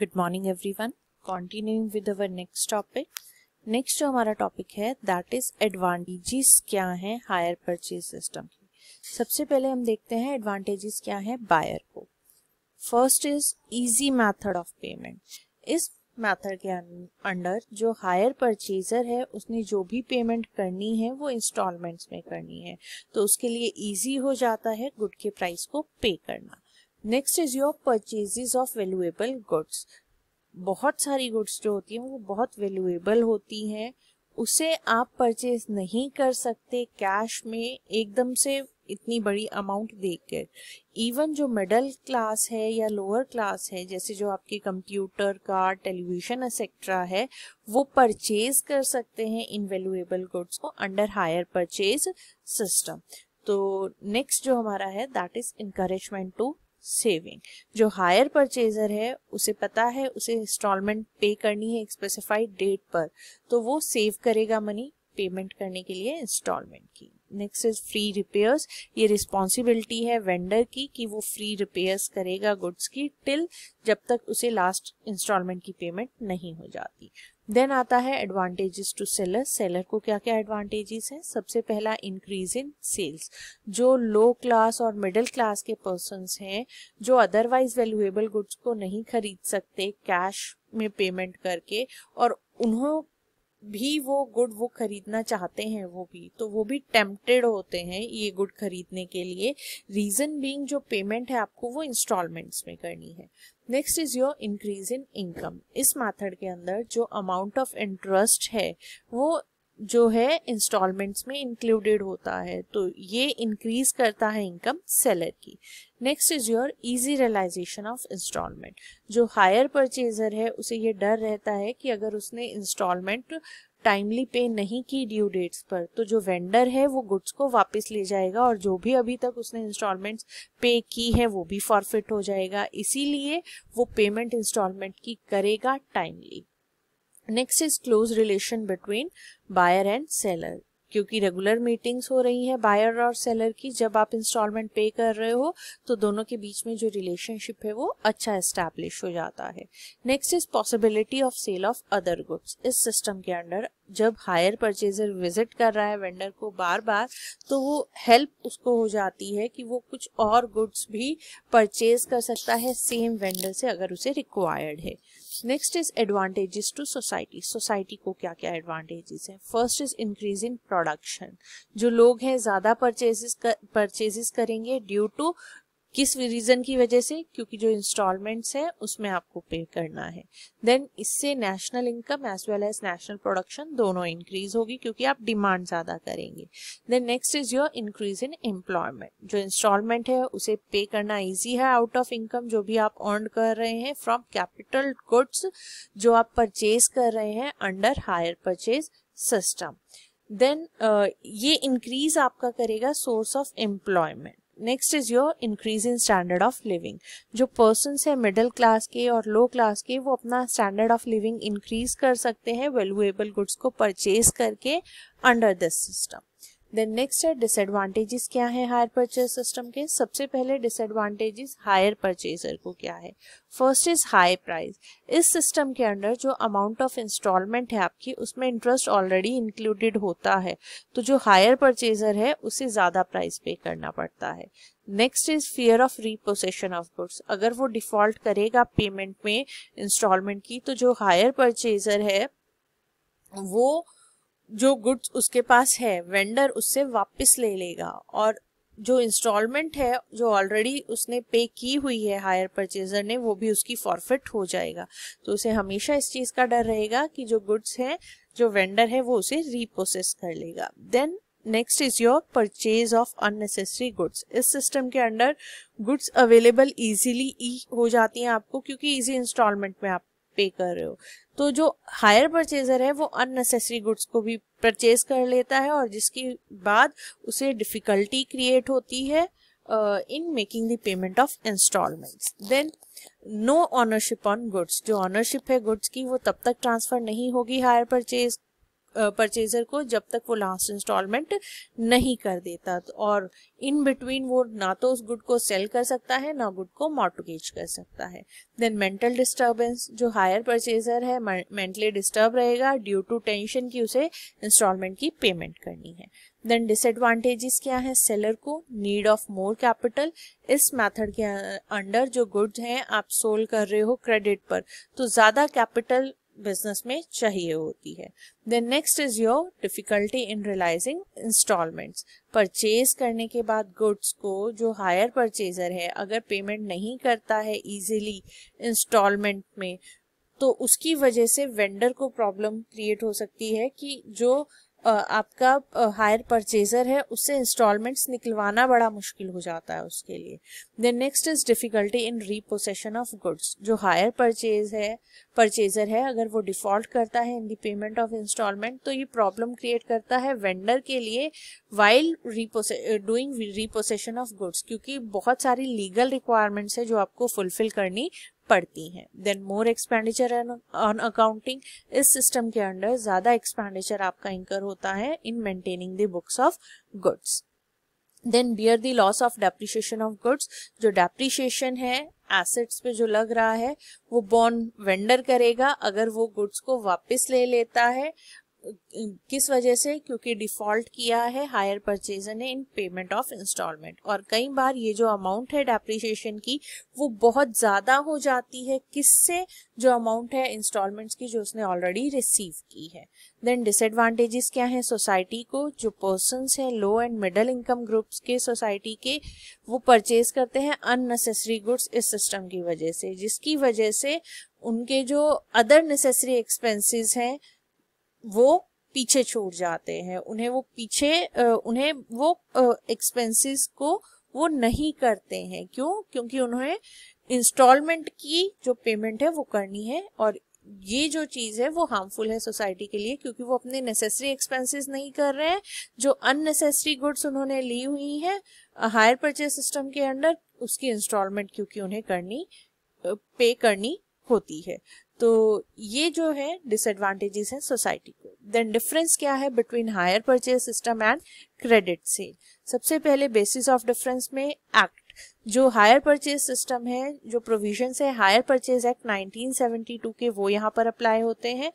good morning everyone continuing with our next topic next जो हमारा topic है that is advantages क्या है हायर परचेज सिस्टम की सबसे पहले हम देखते हैं एडवांटेजेस क्या है बायर को first is easy method of payment इस मेथड के अंडर जो हायर परचेजर है उसने जो भी पेमेंट करनी है वो इंस्टॉलमेंट्स में करनी है तो उसके लिए इजी हो जाता है गुड के प्राइस को पे करना next is your purchases of valuable goods बहुत सारी गुड्स जो होती हैं वो बहुत वैल्यूएबल होती हैं उसे आप परचेज नहीं कर सकते कैश में एकदम से इतनी बड़ी अमाउंट देकर इवन जो मिडल क्लास है या लोअर क्लास है जैसे जो आपके कंप्यूटर कार टेलीविजन एक्सेट्रा है वो परचेज कर सकते हैं इन वैल्यूएबल गुड्स को अंडर हायर परचेज सिस्टम तो नेक्स्ट जो हमारा है that is encouragement to saving जो हायर परचेजर है उसे पता है उसे इंस्टॉलमेंट पे करनी है एक स्पेसिफाइड डेट पर तो वो सेव करेगा मनी पेमेंट करने के लिए इंस्टॉलमेंट की नेक्स्ट इज फ्री रिपेयर्स ये रिस्पॉन्सिबिलिटी है वेंडर की कि वो फ्री रिपेयर्स करेगा गुड्स की टिल जब तक उसे लास्ट इंस्टॉलमेंट की पेमेंट नहीं हो जाती देन आता है एडवांटेजेस टू सेलर सेलर को क्या क्या एडवांटेजेस हैं सबसे पहला इंक्रीज इन सेल्स जो लो क्लास और मिडिल क्लास के पर्सन हैं जो अदरवाइज वैल्यूएबल गुड्स को नहीं खरीद सकते कैश में पेमेंट करके और उन्हों भी वो गुड वो खरीदना चाहते हैं वो भी तो वो भी टेम्पटेड होते हैं ये गुड खरीदने के लिए रीजन बीइंग जो पेमेंट है आपको वो इंस्टॉलमेंट्स में करनी है next is your increase in income इस माथड के अंदर जो अमाउंट ऑफ इंटरेस्ट है वो जो है इंस्टॉलमेंट्स में इंक्लूडेड होता है तो ये इंक्रीज करता है इनकम सेलर की next is your easy realisation of instalment जो हायर परचेजर है उसे ये डर रहता है कि अगर उसने इंस्टॉलमेंट टाइमली पे नहीं की ड्यू डेट्स पर तो जो वेंडर है वो गुड्स को वापस ले जाएगा और जो भी अभी तक उसने इंस्टॉलमेंट्स पे की है वो भी फॉरफिट हो जाएगा इसीलिए वो पेमेंट इंस्टॉलमेंट की करेगा timely next is close relation between buyer and seller क्योंकि रेगुलर मीटिंग्स हो रही है बायर और सेलर की जब आप इंस्टॉलमेंट पे कर रहे हो तो दोनों के बीच में जो रिलेशनशिप है वो अच्छा एस्टेब्लिश हो जाता है next is possibility of sale of other goods इस सिस्टम के अंडर जब हायर परचेजर विजिट कर रहा है वेंडर को बार बार तो वो हेल्प उसको हो जाती है कि वो कुछ और गुड्स भी परचेज कर सकता है सेम वेंडर से अगर उसे रिक्वायर्ड है next is advantages to society society को क्या क्या एडवांटेजेस हैं first is increase in production जो लोग हैं ज़्यादा परचेजेस परचेजेस करेंगे ड्यू टू किस रीजन की वजह से क्योंकि जो इंस्टॉलमेंट्स है उसमें आपको पे करना है देन इससे national income as well as national production दोनों इंक्रीज होगी क्योंकि आप डिमांड ज्यादा करेंगे then next is your increase in employment जो इंस्टॉलमेंट है उसे पे करना ईजी है आउट ऑफ इनकम जो भी आप अर्न कर रहे हैं फ्रॉम कैपिटल गुड्स जो आप परचेज कर रहे हैं under hire purchase system then ये इंक्रीज आपका करेगा source of employment next is your increase in standard of living जो पर्सन है मिडिल क्लास के और लो क्लास के वो अपना स्टैंडर्ड ऑफ लिविंग इंक्रीज कर सकते हैं वेल्यूएबल गुड्स को परचेज करके under this system then next है डिसएडवांटेजेस क्या है हायर परचेज सिस्टम के सबसे पहले डिसएडवांटेजेस हायर परचेजर को क्या है फर्स्ट इज हाई प्राइस इस सिस्टम के अंडर जो अमाउंट ऑफ इंस्टॉलमेंट है आपकी उसमें इंटरेस्ट ऑलरेडी इंक्लूडेड होता है तो जो हायर परचेजर है उसे ज़्यादा प्राइस पे करना पड़ता है next is fear of repossession of goods अगर वो डिफॉल्ट करेगा पेमेंट में इंस्टॉलमेंट की तो जो हायर परचेजर है वो जो गुड्स उसके पास है वेंडर उससे वापस ले लेगा और जो इंस्टॉलमेंट है जो ऑलरेडी उसने पे की हुई है हायर परचेजर ने वो भी उसकी फॉरफिट हो जाएगा तो उसे हमेशा इस चीज़ का डर रहेगा कि जो गुड्स हैं जो वेंडर है वो उसे रिप्रोसेस कर लेगा then next is your purchase of unnecessary goods इस सिस्टम के अंडर गुड्स अवेलेबल इजीली ई हो जाती हैं आपको क्योंकि इजी इंस्टॉलमेंट में आप पे कर रहे हो तो जो हायर परचेजर है वो अननेसेसरी गुड्स को भी परचेज कर लेता है और जिसके बाद उसे डिफिकल्टी क्रिएट होती है in making the payment of instalments then no ownership on goods जो ऑनरशिप है गुड्स की वो तब तक ट्रांसफर नहीं होगी हायर परचेज परचेजर को जब तक वो लास्ट इंस्टॉलमेंट नहीं कर देता और इन बिटवीन वो ना तो उस गुड को सेल कर सकता है ना गुड को मॉर्टगेज कर सकता है देन मेंटल डिस्टर्बेंस जो हायर परचेजर है मेंटली डिस्टर्ब रहेगा ड्यू टू टेंशन की उसे इंस्टॉलमेंट की पेमेंट करनी है देन डिसएडवांटेजेस क्या है सेलर को नीड ऑफ मोर कैपिटल इस मेथड के अंडर जो गुड्स हैं आप सोल कर रहे हो क्रेडिट पर तो ज़्यादा कैपिटल बिजनेस में चाहिए होती है then next is your difficulty in realising instalments purchase करने के बाद गुड्स को जो हायर परचेजर है अगर पेमेंट नहीं करता है इजीली इंस्टॉलमेंट में तो उसकी वजह से वेंडर को प्रॉब्लम क्रिएट हो सकती है कि जो आपका हायर परचेजर है उससे इंस्टॉलमेंट्स निकलवाना बड़ा मुश्किल हो जाता है उसके लिए then next is difficulty in repossession of goods जो हायर परचेज है परचेजर है अगर वो डिफॉल्ट करता है in the payment of instalment तो ये प्रॉब्लम क्रिएट करता है वेंडर के लिए while doing repossession of goods क्योंकि बहुत सारी लीगल रिक्वायरमेंट्स है जो आपको फुलफिल करनी पड़ती हैं then more expenditure on accounting इस सिस्टम के अंडर ज़्यादा एक्सपेंडिचर आपका इंकर होता है in maintaining the books of goods then bear the loss of depreciation of goods जो डेप्रिशिएशन है एसेट्स पे जो लग रहा है वो बॉन्ड वेंडर करेगा अगर वो गुड्स को वापस ले लेता है किस वजह से क्योंकि डिफॉल्ट किया है हायर परचेजर ने इन पेमेंट ऑफ इंस्टॉलमेंट और कई बार ये जो अमाउंट है डेप्रिसिएशन की वो बहुत ज़्यादा हो जाती है किससे जो अमाउंट है इंस्टॉलमेंट्स की जो उसने ऑलरेडी रिसीव की है देन डिसएडवांटेजेस क्या हैं सोसाइटी को जो पर्सनस हैं low and middle income groups के सोसाइटी के वो परचेज करते हैं अननेसेसरी गुड्स इस सिस्टम की वजह से जिसकी वजह से उनके जो अदर नेसेसरी एक्सपेंसेस हैं वो पीछे छूट जाते हैं उन्हें वो पीछे उन्हें वो एक्सपेंसेस को वो नहीं करते हैं क्यों क्योंकि उन्हें इंस्टॉलमेंट की जो पेमेंट है वो करनी है और ये जो चीज है वो हार्मफुल है सोसाइटी के लिए क्योंकि वो अपने नेसेसरी एक्सपेंसेस नहीं कर रहे हैं जो अननेसेसरी गुड्स उन्होंने ली हुई है हायर परचेज सिस्टम के अंडर उसकी इंस्टॉलमेंट क्योंकि उन्हें करनी पे करनी होती है तो ये जो है डिसएडवांटेजेस हैं सोसाइटी को देन डिफरेंस क्या है between hire purchase system and credit sale सबसे पहले बेसिस ऑफ डिफरेंस में एक्ट जो हायर परचेज सिस्टम है जो प्रोविजन है हायर परचेज एक्ट 1972 के वो यहाँ पर अप्लाई होते हैं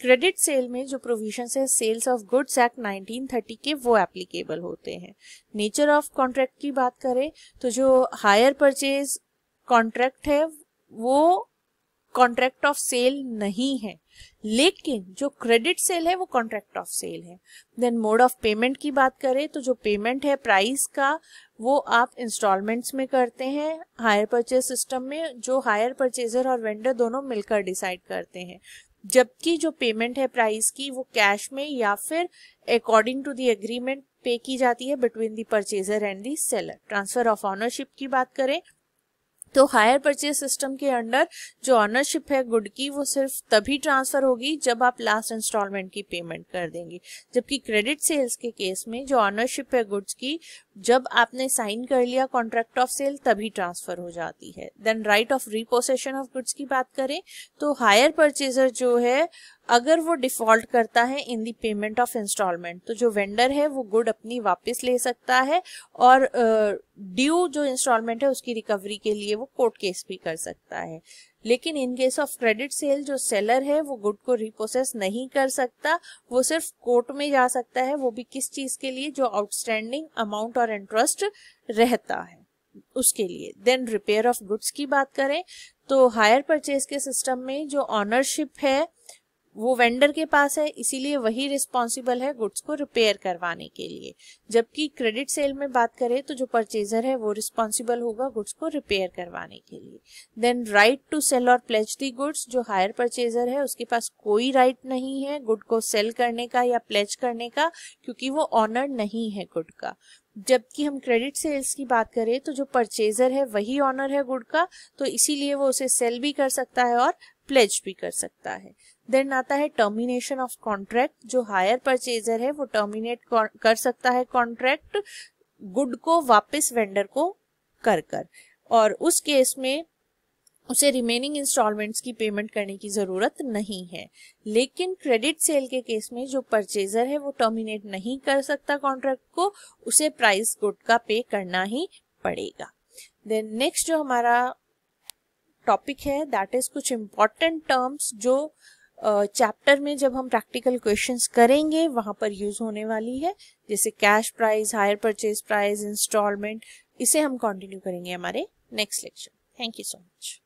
क्रेडिट सेल में जो प्रोविजन है सेल्स ऑफ गुड्स एक्ट 1930 के वो एप्लीकेबल होते हैं नेचर ऑफ कॉन्ट्रैक्ट की बात करें तो जो हायर परचेज कॉन्ट्रैक्ट है वो कॉन्ट्रैक्ट ऑफ सेल नहीं है लेकिन जो क्रेडिट सेल है वो कॉन्ट्रैक्ट ऑफ सेल है देन मोड ऑफ पेमेंट की बात करें तो जो पेमेंट है प्राइस का वो आप इंस्टॉलमेंट्स में करते हैं हायर परचेज सिस्टम में जो हायर परचेजर और वेंडर दोनों मिलकर डिसाइड करते हैं जबकि जो पेमेंट है प्राइस की वो कैश में या फिर अकॉर्डिंग टू दी एग्रीमेंट पे की जाती है between the purchaser and the seller transfer of ownership की बात करें तो हायर परचेज सिस्टम के अंडर जो ऑनरशिप है गुड की वो सिर्फ तभी ट्रांसफर होगी जब आप लास्ट इंस्टॉलमेंट की पेमेंट कर देंगे जबकि क्रेडिट सेल्स के केस में जो ऑनरशिप है गुड्स की जब आपने साइन कर लिया कॉन्ट्रैक्ट ऑफ सेल तभी ट्रांसफर हो जाती है then right of repossession of goods की बात करें तो हायर परचेजर जो है अगर वो डिफॉल्ट करता है in the payment of instalment तो जो वेंडर है वो गुड अपनी वापस ले सकता है और ड्यू uh, जो इंस्टॉलमेंट है उसकी रिकवरी के लिए वो कोर्ट केस भी कर सकता है लेकिन in case of credit sale जो सेलर है वो गुड को रिप्रोसेस नहीं कर सकता वो सिर्फ कोर्ट में जा सकता है वो भी किस चीज के लिए जो आउटस्टैंडिंग अमाउंट और इंटरेस्ट रहता है उसके लिए देन रिपेयर ऑफ गुड्स की बात करें तो हायर परचेज के सिस्टम में जो ऑनरशिप है वो वेंडर के पास है इसीलिए वही रिस्पॉन्सिबल है गुड्स को रिपेयर करवाने के लिए जबकि क्रेडिट सेल में बात करें तो जो परचेजर है वो रिस्पॉन्सिबल होगा गुड्स को रिपेयर करवाने के लिए देन राइट टू सेल और प्लेज दी गुड्स जो हायर परचेजर है उसके पास कोई राइट right नहीं है गुड को सेल करने का या प्लेज करने का क्योंकि वो ऑनर नहीं है गुड का जबकि हम क्रेडिट सेल्स की बात करें तो जो परचेजर है वही ऑनर है गुड का तो इसीलिए वो उसे सेल भी कर सकता है और प्लेज भी कर सकता है देन आता है टर्मिनेशन ऑफ कॉन्ट्रैक्ट जो हायर परचेजर है वो टर्मिनेट कर सकता है कॉन्ट्रैक्ट गुड को वापस वेंडर को कर कर और उस केस में उसे रिमेनिंग इंस्टॉलमेंट्स की पेमेंट करने की ज़रूरत नहीं है लेकिन क्रेडिट सेल के केस में जो परचेजर है वो टर्मिनेट नहीं कर सकता कॉन्ट्रैक्ट को उसे प्राइस गुड का पे करना ही पड़ेगा देन नेक्स्ट जो हमारा टॉपिक है दैट इज कुछ इम्पॉर्टेंट टर्म्स जो चैप्टर में जब हम प्रैक्टिकल क्वेश्चंस करेंगे वहां पर यूज होने वाली है जैसे cash price hire purchase price instalment इसे हम कंटिन्यू करेंगे हमारे next lecture thank you so much